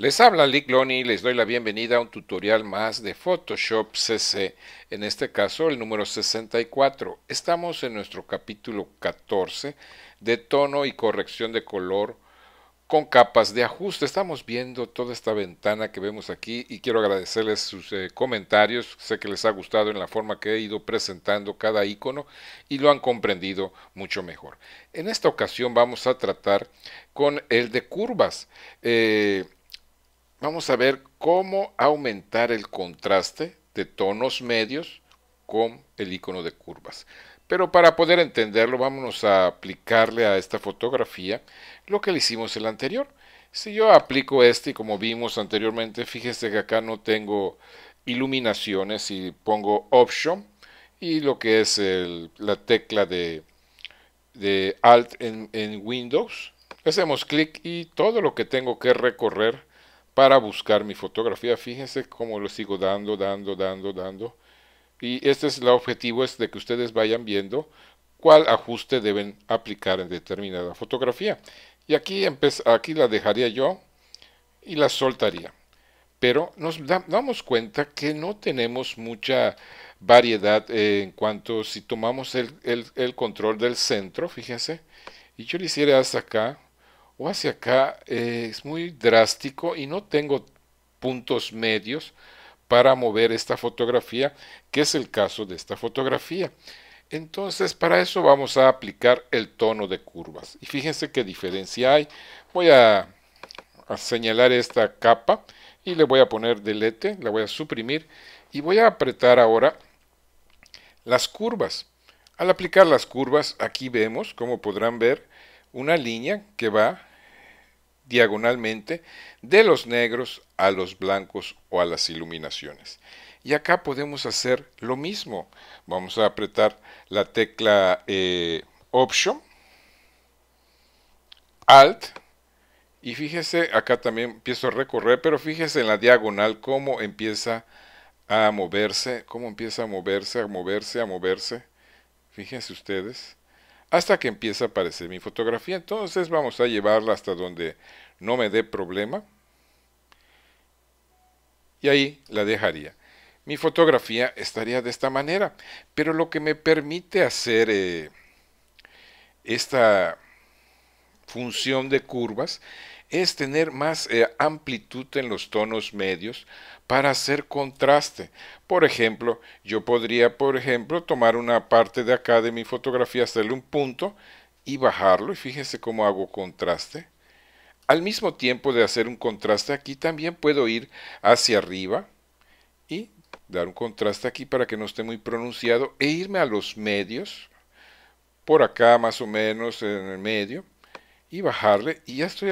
Les habla Lick y les doy la bienvenida a un tutorial más de Photoshop CC, en este caso el número 64. Estamos en nuestro capítulo 14 de tono y corrección de color con capas de ajuste. Estamos viendo toda esta ventana que vemos aquí y quiero agradecerles sus eh, comentarios. Sé que les ha gustado en la forma que he ido presentando cada icono y lo han comprendido mucho mejor. En esta ocasión vamos a tratar con el de curvas. Eh, vamos a ver cómo aumentar el contraste de tonos medios con el icono de curvas. Pero para poder entenderlo, vámonos a aplicarle a esta fotografía lo que le hicimos el anterior. Si yo aplico este, como vimos anteriormente, fíjese que acá no tengo iluminaciones y pongo Option y lo que es la tecla de, Alt en, en Windows. Hacemos clic y todo lo que tengo que recorrer para buscar mi fotografía. Fíjense cómo lo sigo dando, dando, dando, dando. Y este es el objetivo, es de que ustedes vayan viendo cuál ajuste deben aplicar en determinada fotografía. Y aquí, aquí la dejaría yo y la soltaría. Pero nos damos cuenta que no tenemos mucha variedad eh, en cuanto si tomamos el, el control del centro, fíjense. Y yo le hiciera hasta acá, o hacia acá eh, es muy drástico y no tengo puntos medios para mover esta fotografía, que es el caso de esta fotografía. Entonces, para eso vamos a aplicar el tono de curvas. Y fíjense qué diferencia hay. Voy a, a señalar esta capa y le voy a poner delete, la voy a suprimir y voy a apretar ahora las curvas. Al aplicar las curvas, aquí vemos, como podrán ver, una línea que va diagonalmente de los negros a los blancos o a las iluminaciones. Y acá podemos hacer lo mismo. Vamos a apretar la tecla eh, Option, Alt, y fíjese, acá también empiezo a recorrer, pero fíjese en la diagonal cómo empieza a moverse, cómo empieza a moverse, a moverse, a moverse. Fíjense ustedes hasta que empieza a aparecer mi fotografía. Entonces vamos a llevarla hasta donde no me dé problema. Y ahí la dejaría. Mi fotografía estaría de esta manera. Pero lo que me permite hacer eh, esta función de curvas es tener más eh, amplitud en los tonos medios para hacer contraste. Por ejemplo, yo podría, por ejemplo, tomar una parte de acá de mi fotografía, hacerle un punto y bajarlo. Y fíjense cómo hago contraste. Al mismo tiempo de hacer un contraste aquí, también puedo ir hacia arriba y dar un contraste aquí para que no esté muy pronunciado e irme a los medios, por acá más o menos en el medio, y bajarle. Y ya estoy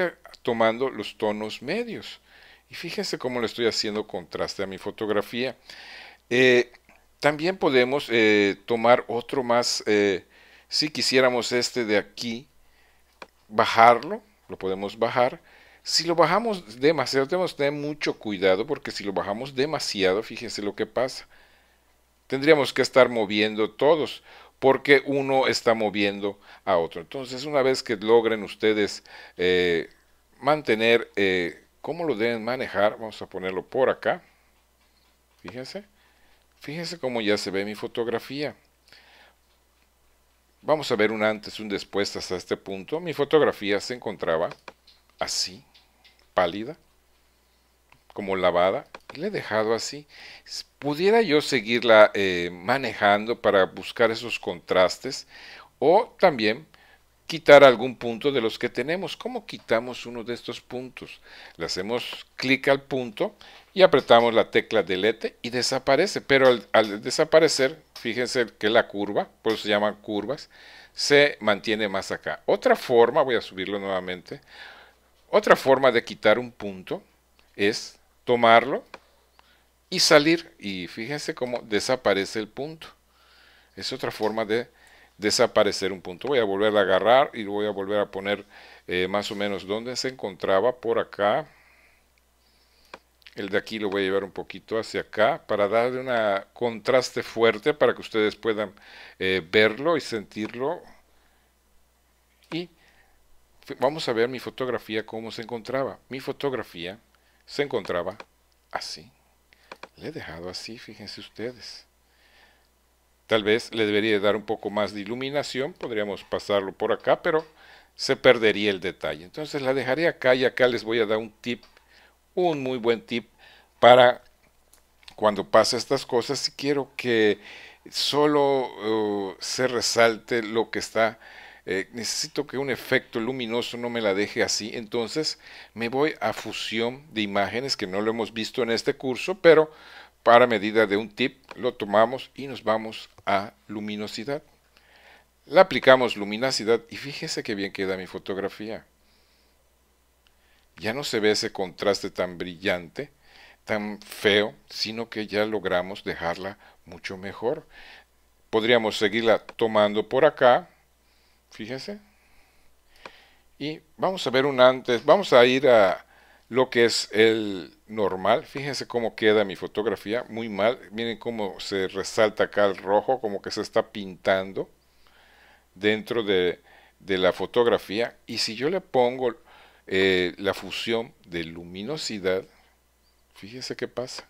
tomando los tonos medios. Y fíjense cómo le estoy haciendo contraste a mi fotografía. Eh, también podemos eh, tomar otro más, eh, si quisiéramos este de aquí, bajarlo, lo podemos bajar. Si lo bajamos demasiado, tenemos que tener mucho cuidado porque si lo bajamos demasiado, fíjense lo que pasa. Tendríamos que estar moviendo todos porque uno está moviendo a otro. Entonces, una vez que logren ustedes mantener, eh, cómo lo deben manejar, vamos a ponerlo por acá, fíjense, fíjense cómo ya se ve mi fotografía. Vamos a ver un antes, un después hasta este punto. Mi fotografía se encontraba así, pálida, como lavada. Y le he dejado así. Pudiera yo seguirla eh, manejando para buscar esos contrastes o también quitar algún punto de los que tenemos. ¿Cómo quitamos uno de estos puntos? Le hacemos clic al punto y apretamos la tecla delete y desaparece. Pero al, desaparecer, fíjense que la curva, por eso se llaman curvas, se mantiene más acá. Otra forma, voy a subirlo nuevamente, otra forma de quitar un punto es tomarlo y salir. Y fíjense cómo desaparece el punto. Es otra forma de desaparecer un punto. Voy a volver a agarrar y lo voy a volver a poner eh, más o menos donde se encontraba por acá. El de aquí lo voy a llevar un poquito hacia acá para darle un contraste fuerte para que ustedes puedan eh, verlo y sentirlo. Y vamos a ver mi fotografía cómo se encontraba. Mi fotografía se encontraba así. Le he dejado así, fíjense ustedes. Tal vez le debería dar un poco más de iluminación, podríamos pasarlo por acá, pero se perdería el detalle. Entonces la dejaré acá y acá les voy a dar un tip, un muy buen tip para cuando pase estas cosas, si quiero que solo uh, se resalte lo que está. Eh, necesito que un efecto luminoso no me la deje así. Entonces me voy a fusión de imágenes que no lo hemos visto en este curso, pero para medida de un tip lo tomamos y nos vamos a luminosidad. la aplicamos luminosidad y fíjese que bien queda mi fotografía. Ya no se ve ese contraste tan brillante, tan feo, sino que ya logramos dejarla mucho mejor. Podríamos seguirla tomando por acá, fíjese. Y vamos a ver un antes, vamos a ir a, lo que es el normal. Fíjense cómo queda mi fotografía, muy mal. Miren cómo se resalta acá el rojo, como que se está pintando dentro de, la fotografía. Y si yo le pongo eh, la fusión de luminosidad, fíjense qué pasa.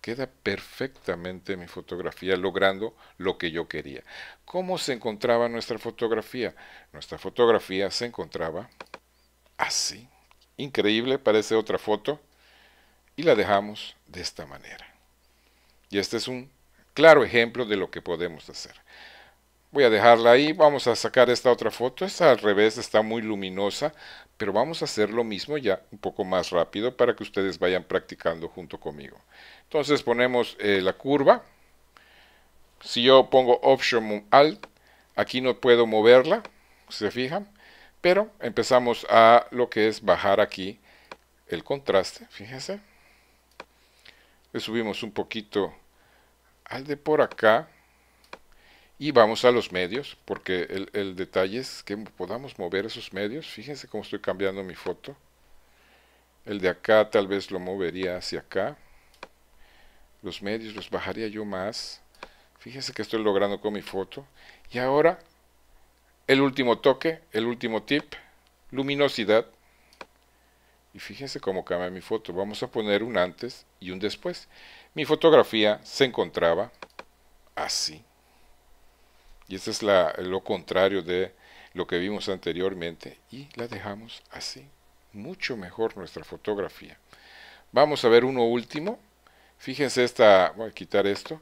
Queda perfectamente mi fotografía logrando lo que yo quería. ¿Cómo se encontraba nuestra fotografía? Nuestra fotografía se encontraba así increíble, parece otra foto, y la dejamos de esta manera. Y este es un claro ejemplo de lo que podemos hacer. Voy a dejarla ahí, vamos a sacar esta otra foto, esta al revés está muy luminosa, pero vamos a hacer lo mismo ya un poco más rápido para que ustedes vayan practicando junto conmigo. Entonces ponemos eh, la curva, si yo pongo Option Alt, aquí no puedo moverla, se fijan, pero empezamos a lo que es bajar aquí el contraste, fíjense. Le subimos un poquito al de por acá y vamos a los medios, porque el, detalle es que podamos mover esos medios. Fíjense cómo estoy cambiando mi foto. El de acá tal vez lo movería hacia acá. Los medios los bajaría yo más. Fíjense que estoy logrando con mi foto. Y ahora el último toque, el último tip, luminosidad. Y fíjense cómo cambia mi foto. Vamos a poner un antes y un después. Mi fotografía se encontraba así. Y esto es lo contrario de lo que vimos anteriormente. Y la dejamos así. Mucho mejor nuestra fotografía. Vamos a ver uno último. Fíjense esta, voy a quitar esto.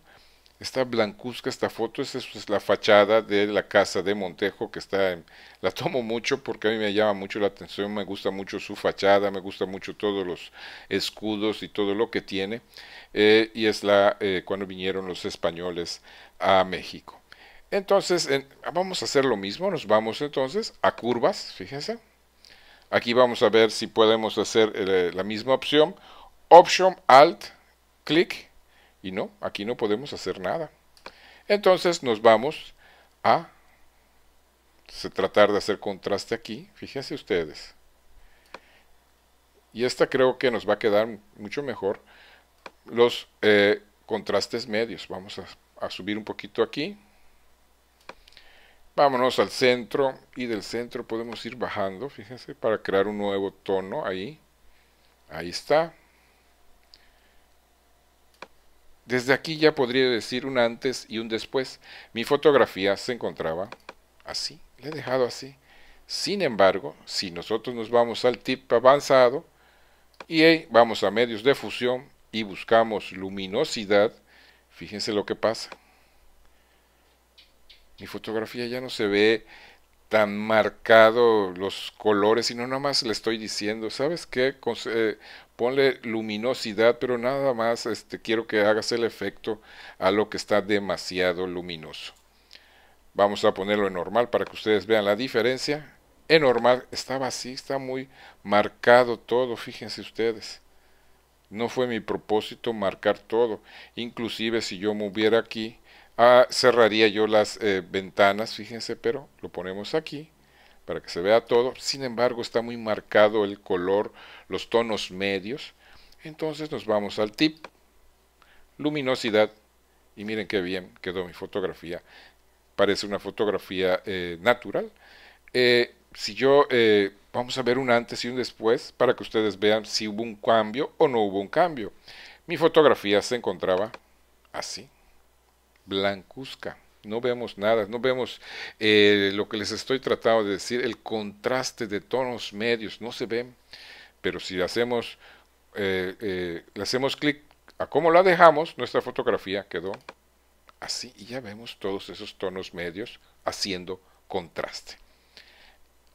Esta blancuzca, esta foto, esa es la fachada de la casa de Montejo que está en, la tomo mucho porque a mí me llama mucho la atención, me gusta mucho su fachada, me gusta mucho todos los escudos y todo lo que tiene. Eh, y es la eh, cuando vinieron los españoles a México. Entonces, vamos a hacer lo mismo, nos vamos entonces a curvas, fíjense. Aquí vamos a ver si podemos hacer eh, la misma opción. Option Alt, clic y no, aquí no podemos hacer nada. Entonces nos vamos a tratar de hacer contraste aquí. Fíjense ustedes. Y esta creo que nos va a quedar mucho mejor los eh, contrastes medios. Vamos a, a subir un poquito aquí. Vámonos al centro y del centro podemos ir bajando, fíjense, para crear un nuevo tono ahí. Ahí está. Desde aquí ya podría decir un antes y un después. Mi fotografía se encontraba así, Le he dejado así. Sin embargo, si nosotros nos vamos al tip avanzado y vamos a medios de fusión y buscamos luminosidad, fíjense lo que pasa. Mi fotografía ya no se ve tan marcado los colores, sino nada más le estoy diciendo, ¿sabes qué? ponle luminosidad, pero nada más este, quiero que hagas el efecto a lo que está demasiado luminoso. Vamos a ponerlo en normal para que ustedes vean la diferencia. En normal estaba así, está muy marcado todo, fíjense ustedes. No fue mi propósito marcar todo. Inclusive si yo me hubiera aquí, ah, cerraría yo las eh, ventanas, fíjense, pero lo ponemos aquí para que se vea todo. Sin embargo, está muy marcado el color, los tonos medios. Entonces nos vamos al tip, luminosidad, y miren qué bien quedó mi fotografía. Parece una fotografía eh, natural. Eh, si yo, eh, vamos a ver un antes y un después para que ustedes vean si hubo un cambio o no hubo un cambio. Mi fotografía se encontraba así, blancuzca no vemos nada, no vemos eh, lo que les estoy tratando de decir, el contraste de tonos medios, no se ven, pero si hacemos, eh, eh, le hacemos clic a cómo la dejamos, nuestra fotografía quedó así y ya vemos todos esos tonos medios haciendo contraste.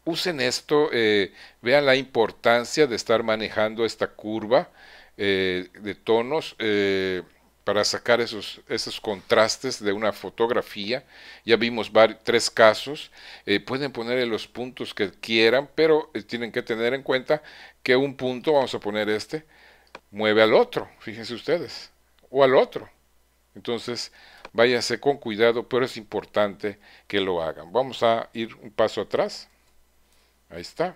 Usen esto, vean la importancia de estar manejando esta curva de tonos para sacar esos, contrastes de una fotografía. Ya vimos tres casos. Eh, pueden poner los puntos que quieran, pero eh, tienen que tener en cuenta que un punto, vamos a poner este, mueve al otro, fíjense ustedes, o al otro. Entonces, váyase con cuidado, pero es importante que lo hagan. Vamos a ir un paso atrás. Ahí está.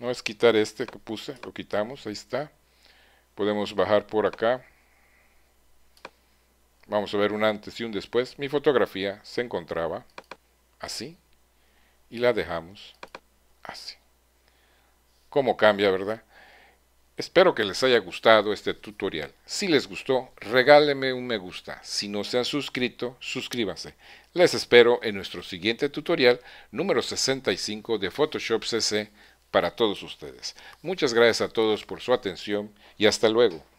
No es quitar este que puse, lo quitamos, ahí está. Podemos bajar por acá. Vamos a ver un antes y un después. Mi fotografía se encontraba así y la dejamos así. ¿Cómo cambia, verdad? Espero que les haya gustado este tutorial. Si les gustó, regáleme un me gusta. Si no se han suscrito, suscríbanse. Les espero en nuestro siguiente tutorial número 65 de Photoshop CC para todos ustedes. Muchas gracias a todos por su atención y hasta luego.